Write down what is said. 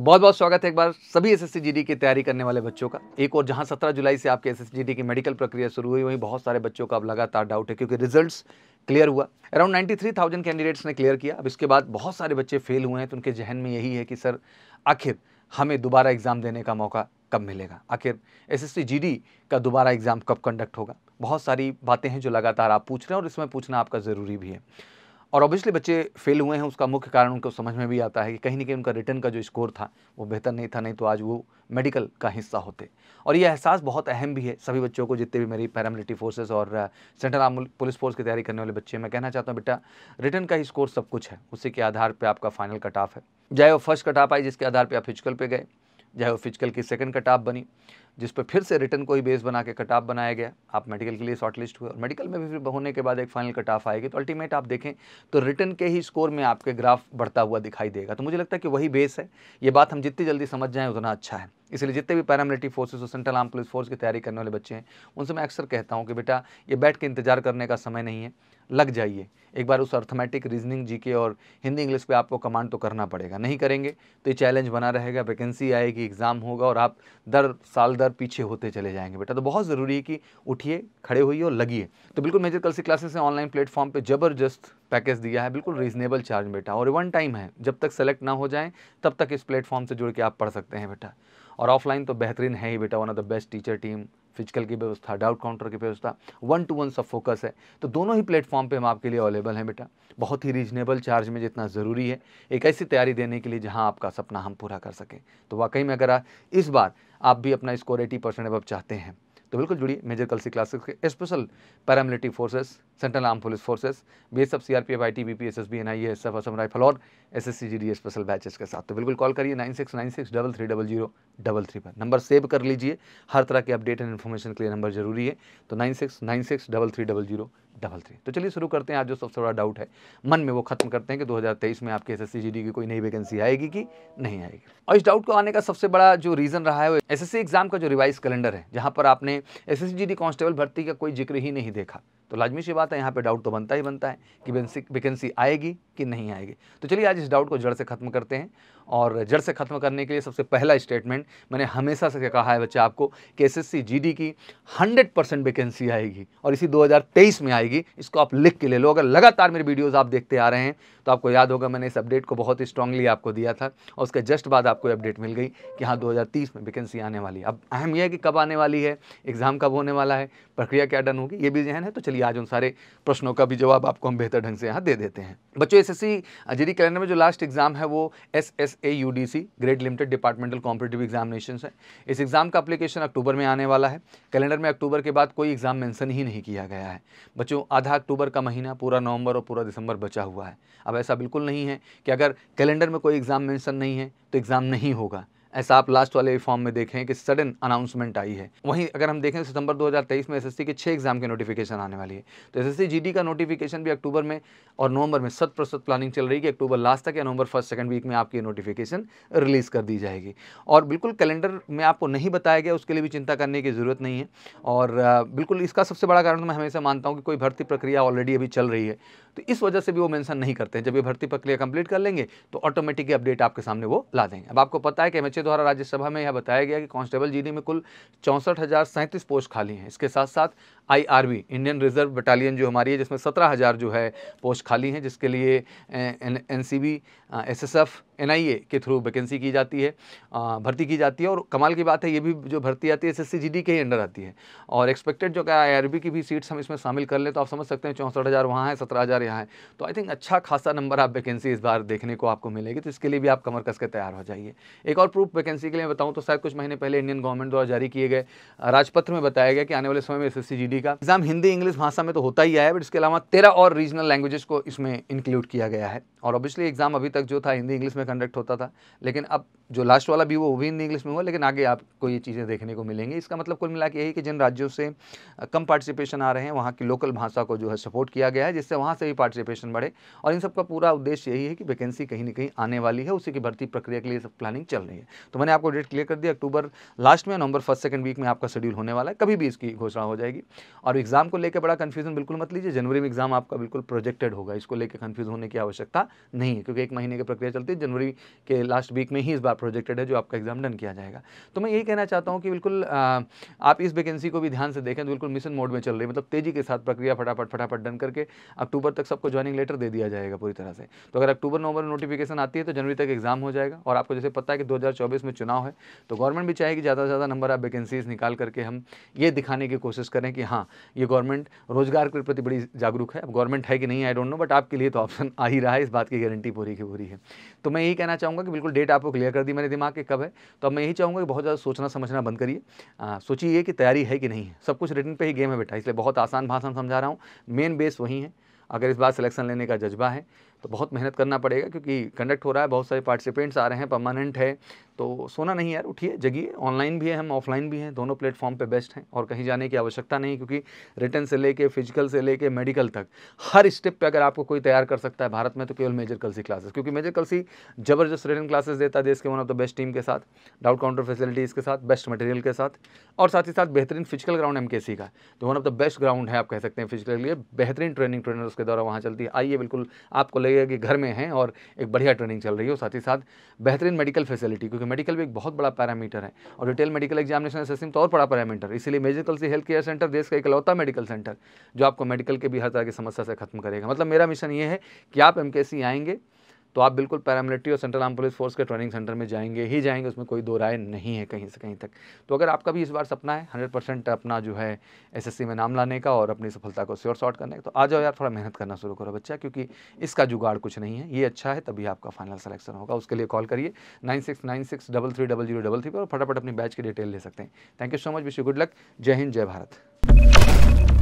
तो बहुत बहुत स्वागत है एक बार सभी एस एस की तैयारी करने वाले बच्चों का एक और जहां 17 जुलाई से आपके एस एस की मेडिकल प्रक्रिया शुरू हुई वहीं बहुत सारे बच्चों का अब लगातार डाउट है क्योंकि रिजल्ट्स क्लियर हुआ अराउंड 93,000 कैंडिडेट्स ने क्लियर किया अब इसके बाद बहुत सारे बच्चे फेल हुए हैं तो उनके जहन में यही है कि सर आखिर हमें दोबारा एग्ज़ाम देने का मौका कब मिलेगा आखिर एस एस का दोबारा एग्ज़ाम कब कंडक्ट होगा बहुत सारी बातें हैं जो लगातार आप पूछ रहे हैं और इसमें पूछना आपका ज़रूरी भी है और ऑब्वियसली बच्चे फेल हुए हैं उसका मुख्य कारण उनको समझ में भी आता है कि कहीं ना कहीं उनका रिटर्न का जो स्कोर था वो बेहतर नहीं था नहीं तो आज वो मेडिकल का हिस्सा होते और ये एहसास बहुत अहम भी है सभी बच्चों को जितने भी मेरी पैरामिलिट्री फोर्सेस और सेंट्रल आर्म पुलिस फोर्स की तैयारी करने वाले बच्चे मैं कहना चाहता हूँ बेटा रिटर्न का ही स्कोर सब कुछ है उसी के आधार पर आपका फाइनल कट ऑफ है चाहे वो फर्स्ट कट ऑफ आई जिसके आधार पर आप फिजिकल पर गए चाहे वो फिजिकल की सेकेंड कट ऑफ बनी जिस पर फिर से रिटर्न को ही बेस बना के कट ऑफ बनाया गया आप मेडिकल के लिए शॉर्ट लिस्ट हुए और मेडिकल में भी फिर होने के बाद एक फाइनल कट ऑफ आएगी तो अल्टीमेट आप देखें तो रिटर्न के ही स्कोर में आपके ग्राफ बढ़ता हुआ दिखाई देगा तो मुझे लगता है कि वही बेस है ये बात हम जितनी जल्दी समझ जाएँ उतना अच्छा है इसलिए जितने भी पैरामिलिट्री फोर्सेस और सेंट्रल आर्म पुलिस फोर्स की तैयारी करने वाले बच्चे हैं उनसे मैं अक्सर कहता हूँ कि बेटा ये बैठ के इंतजार करने का समय नहीं है लग जाइए एक बार उस अर्थमेटिक रीजनिंग जीके और हिंदी इंग्लिश पे आपको कमांड तो करना पड़ेगा नहीं करेंगे तो ये चैलेंज बना रहेगा वैकेंसी आएगी एग्ज़ाम होगा और आप दर साल दर पीछे होते चले जाएंगे बेटा तो बहुत ज़रूरी है कि उठिए खड़े होइए और लगिए तो बिल्कुल मेजर कल से क्लासेस है ऑनलाइन प्लेटफॉर्म पे ज़बरदस्त पैकेज दिया है बिल्कुल रीजनेबल चार्ज बेटा और वन टाइम है जब तक सेलेक्ट ना हो जाए तब तक इस प्लेटफॉर्म से जुड़ के आप पढ़ सकते हैं बेटा और ऑफलाइन तो बेहतरीन है ही बेटा one of the best teacher team physical की व्यवस्था डाउट काउंटर की व्यवस्था वन टू वन सब फोकस है तो दोनों ही प्लेटफॉर्म पे हम आपके लिए अवेलेबल हैं बेटा बहुत ही रीजनेबल चार्ज में जितना ज़रूरी है एक ऐसी तैयारी देने के लिए जहाँ आपका सपना हम पूरा कर सकें तो वाकई में अगर इस बार आप भी अपना स्कोर एटी परसेंट चाहते हैं तो बिल्कुल जुड़िए मेजर कल सी क्लासेस के special paramilitary forces central arm police forces B S F C R P F I T B P S S B N I S F Assam rifle और S S C G D special batches के साथ तो बिल्कुल call करिए nine six nine six double three double zero double three पर number save कर लीजिए हर तरह के अपडेट एंड इन्फॉर्मेशन के लिए नंबर जरूरी है तो nine six nine six double three double zero double three तो चलिए शुरू करते हैं आज जो सबसे बड़ा डाउट है मन में वो खत्म करते हैं कि 2023 में आपके एसएससी जीडी की कोई नई वैकेंसी आएगी कि नहीं आएगी और इस डाउट को आने का सबसे बड़ा जो रीज़न रहा है वो एस एग्ज़ाम का जो रिवाइज कैलेंडर है जहां पर आपने एस एस कांस्टेबल भर्ती का कोई जिक्र ही नहीं देखा तो लाजमी सी बात है यहाँ पर डाउट तो बनता ही बनता है कि वैकेंसी आएगी कि नहीं आएगी तो चलिए आज इस डाउट को जड़ से ख़त्म करते हैं और जड़ से ख़त्म करने के लिए सबसे पहला स्टेटमेंट मैंने हमेशा से कहा है बच्चे आपको कि एस एस की हंड्रेड परसेंट वैकेंसी आएगी और इसी 2023 में आएगी इसको आप लिख के ले लो अगर लगातार मेरे वीडियोज़ आप देखते आ रहे हैं तो आपको याद होगा मैंने इस अपडेट को बहुत ही स्ट्रांगली आपको दिया था और उसके जस्ट बाद आपको अपडेट मिल गई कि हाँ 2030 में वैकेंसी आने वाली है अब अहम यह है कि कब आने वाली है एग्ज़ाम कब होने वाला है प्रक्रिया क्या डन होगी ये भी जहन है तो चलिए आज उन सारे प्रश्नों का भी जवाब आपको हम बेहतर ढंग से यहाँ दे देते हैं बच्चों एस एस जेडी कैलेंडर में जो लास्ट एग्जाम है वो S S A U D C grade limited departmental competitive examination है इस एग्ज़ाम का अप्लीकेशन अक्टूबर में आने वाला है कैलेंडर में अक्टूबर के बाद कोई एग्ज़ाम मैंसन ही नहीं किया गया है बच्चों आधा अक्टूबर का महीना पूरा नवंबर और पूरा दिसंबर बचा हुआ है अब ऐसा बिल्कुल नहीं है कि अगर कैलेंडर में कोई एग्ज़ाम मैंसन नहीं है तो एग्ज़ाम नहीं होगा ऐसा आप लास्ट वाले फॉर्म में देखें कि सडन अनाउंसमेंट आई है वहीं अगर हम देखें सितंबर 2023 में एसएससी के छः एग्जाम के नोटिफिकेशन आने वाली है तो एसएससी जीडी का नोटिफिकेशन भी अक्टूबर में और नवंबर में सत प्रतिशत प्लानिंग चल रही है कि अक्टूबर लास्ट तक या नवंबर फर्स्ट सेकंड वीक में आपकी नोटिफिकेशन रिलीज़ कर दी जाएगी और बिल्कुल कैलेंडर में आपको नहीं बताया गया उसके लिए भी चिंता करने की ज़रूरत नहीं है और बिल्कुल इसका सबसे बड़ा कारण तो मैं हमेशा मानता हूँ कि कोई भर्ती प्रक्रिया ऑलरेडी अभी चल रही है तो इस वजह से भी वो मैंसन नहीं करते हैं जब ये भर्ती प्रक्रिया कंप्लीट कर लेंगे तो ऑटोमेटिकली अपडेट आपके सामने वो ला देंगे अब आपको पता है कि एम के द्वारा राज्यसभा में यह बताया गया कि कांस्टेबल जीडी में कुल चौंसठ पोस्ट खाली हैं इसके साथ साथ आईआरबी इंडियन रिजर्व बटालियन जो हमारी है जिसमें सत्रह हज़ार जो है पोस्ट खाली हैं जिसके लिए N C B S S F N I A के थ्रू वैकेंसी की जाती है भर्ती की जाती है और कमाल की बात है ये भी जो भर्ती आती है S S C G D के ही अंडर आती है और एक्सपेक्टेड जो क्या आई आर बी की भी सीट्स हम इसमें शामिल कर लें तो आप समझ सकते हैं चौंसठ हज़ार वहाँ है सत्रह हज़ार यहाँ है तो आई थिंक अच्छा खासा नंबर आप वैकेंसी इस बार देखने को आपको मिलेगी तो इसके लिए भी आप कमर कस के तैयार हो जाइए एक और प्रूफ वैकेंसी के लिए बताऊँ तो शायद कुछ महीने पहले इंडियन गवर्नमेंट द्वारा जारी किए गए राजपत्र में बताया गया कि आने वाले समय में S S G D Hindi का एग्जाम हिंदी इंग्लिश भाषा में तो होता ही है बट इसके अलावा तेरह और रीजनल लैंग्वेजेस को इसमें इंक्लूड किया गया है और ऑब्वियसली एग्ज़ाम अभी तक जो था हिंदी इंग्लिश में कंडक्ट होता था लेकिन अब जो लास्ट वाला भी वो भी हिंदी इंग्लिश में हुआ लेकिन आगे आपको ये चीज़ें देखने को मिलेंगी इसका मतलब कुल मिला के यही कि जिन राज्यों से कम पार्टिसिपेशन आ रहे हैं वहाँ की लोकल भाषा को जो है सपोर्ट किया गया है जिससे वहाँ से भी पार्टिसिपेशन बढ़े और इन सबका पूरा उद्देश्य यही है कि वैकेंसी कहीं ना कहीं आने वाली है उसी की भर्ती प्रक्रिया के लिए सब प्लानिंग चल रही है तो मैंने आपको डेट क्लियर कर दिया अक्टूबर लास्ट में नवंबर फर्स्ट सेकंड वीक में आपका शेड्यूल होने वाला है कभी भी इसकी घोषणा हो जाएगी और एग्ज़ाम को लेकर बड़ा कन्फ्यूजन बिल्कुल मत लीजिए जनवरी में एग्ज़ाम आपका बिल्कुल प्रोजेक्टेड होगा इसको लेकर कन्फ्यूज़ होने की आवश्यकता नहीं है क्योंकि एक महीने की प्रक्रिया चलती है जनवरी के लास्ट वीक में ही इस बार प्रोजेक्टेड है जो आपका एग्जाम डन किया जाएगा तो मैं यही कहना चाहता हूँ कि बिल्कुल आप इस वैकेंसी को भी ध्यान से देखें तो बिल्कुल मिशन मोड में चल रही है मतलब तेज़ी के साथ प्रक्रिया फटाफट फटाफट डन करके अक्टूबर तक सबको ज्वाइनिंग लेटर दे दिया जाएगा पूरी तरह से तो अगर अक्टूबर नवंबर में नोटिफिकेशन आती है तो जनवरी तक एग्जाम हो जाएगा और आपको जैसे पता है कि दो में चुनाव है तो गवर्नमेंट भी चाहेगी ज़्यादा से ज़्यादा नंबर आप वैकेंसीज निकाल करके हम ये दिखाने की कोशिश करें कि हाँ ये गवर्नमेंट रोजगार के प्रति बड़ी जागरूक है अब गवर्नमेंट है कि नहीं आई डोंट नो बट आपके लिए तो ऑप्शन आ ही रहा है इस बात की गारंटी पूरी की पूरी है तो मैं यही कहना चाहूँगा कि बिल्कुल डेट आपको क्लियर कर दी मैंने दिमाग के कब है तो अब मैं यही चाहूँगा कि बहुत ज़्यादा सोचना समझना बंद करिए सोचिए कि तैयारी है कि नहीं है सब कुछ रिटर्न पर ही गेम है बेटा इसलिए बहुत आसान भाषा समझा रहा हूँ मेन बेस वही है अगर इस बार सिलेक्शन लेने का जज्बा है तो बहुत मेहनत करना पड़ेगा क्योंकि कंडक्ट हो रहा है बहुत सारे पार्टिसिपेंट्स आ रहे हैं परमानेंट है तो सोना नहीं यार उठिए जगिए ऑनलाइन भी है हम ऑफलाइन भी हैं दोनों प्लेटफॉर्म पे बेस्ट हैं और कहीं जाने की आवश्यकता नहीं क्योंकि रिटर्न से लेके फिजिकल से लेके मेडिकल तक हर स्टेप पे अगर आपको कोई तैयार कर सकता है भारत में तो केवल मेजर कलसी क्लासेस क्योंकि मेजर कलसी जबरदस्त रिटर्न क्लासेस देता है देश के one of the best team के साथ डाउट काउंटर फैसिलिटीज़ के साथ बेस्ट मटेरियल के साथ और साथ ही साथ बेहतरीन फिजिकल ग्राउंड एम का तो one of the best ground है आप कह सकते हैं फिजिकल के लिए बेहतरीन ट्रेनिंग ट्रेनर उसके द्वारा वहाँ चलती है आइए बिल्कुल आपको ले रही है कि घर में हैं और एक बढ़िया ट्रेनिंग चल रही हो साथ ही साथ बेहतरीन मेडिकल फैसिलिटी क्योंकि मेडिकल भी एक बहुत बड़ा पैरामीटर है और रिटेल मेडिकल एग्जामिनेशन सिस्टम तो और बड़ा पैरामीटर इसलिए मेजिकल सी हेल्थ केयर सेंटर देश का इकलौता मेडिकल सेंटर जो आपको मेडिकल के भी हर तरह की समस्या से खत्म करेगा मतलब मेरा मिशन ये है कि आप एम आएंगे तो आप बिल्कुल पैरामिलिट्री और सेंट्रल आर्म पुलिस फोर्स के ट्रेनिंग सेंटर में जाएंगे ही जाएंगे उसमें कोई दो राय नहीं है कहीं से कहीं तक तो अगर आपका भी इस बार सपना है हंड्रेड परसेंट अपना जो है एसएससी में नाम लाने का और अपनी सफलता को श्योर शॉर्ट करने का तो आ जाओ यार थोड़ा मेहनत करना शुरू करो बच्चा क्योंकि इसका जुगाड़ कुछ नहीं है ये अच्छा है तभी आपका फाइनल सलेक्शन होगा उसके लिए कॉल करिए nine six nine six double three double zero double three पर फटाफट अपनी बैच की डिटेल ले सकते हैं thank you so much wish you good luck जय हिंद जय भारत